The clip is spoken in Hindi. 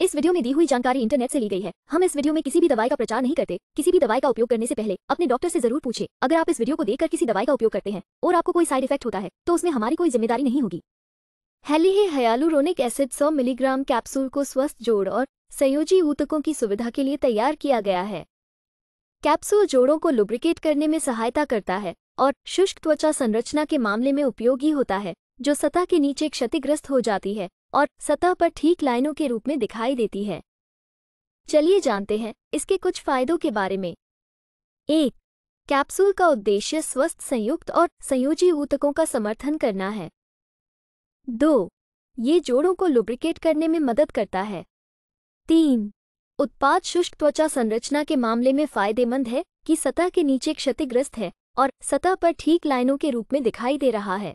इस वीडियो में दी हुई जानकारी इंटरनेट से ली गई है हम इस वीडियो में किसी भी दवाई का प्रचार नहीं करते किसी भी दवाई का उपयोग करने से पहले अपने डॉक्टर से जरूर पूछे अगर आप इस वीडियो को देखकर किसी दवाई का उपयोग करते हैं और आपको कोई साइड इफेक्ट होता है तो उसमें हमारी कोई जिम्मेदारी नहीं होगी हेली हयालुरोनिक एसिड सौ मिलीग्राम कैप्सूल को स्वस्थ जोड़ और संयोजी ऊतकों की सुविधा के लिए तैयार किया गया है कैप्सूल जोड़ों को लुब्रिकेट करने में सहायता करता है और शुष्क त्वचा संरचना के मामले में उपयोगी होता है जो सतह के नीचे क्षतिग्रस्त हो जाती है और सतह पर ठीक लाइनों के रूप में दिखाई देती है चलिए जानते हैं इसके कुछ फायदों के बारे में एक कैप्सूल का उद्देश्य स्वस्थ संयुक्त और संयोजी ऊतकों का समर्थन करना है दो ये जोड़ों को लुब्रिकेट करने में मदद करता है तीन उत्पाद शुष्क त्वचा संरचना के मामले में फायदेमंद है कि सतह के नीचे क्षतिग्रस्त है और सतह पर ठीक लाइनों के रूप में दिखाई दे रहा है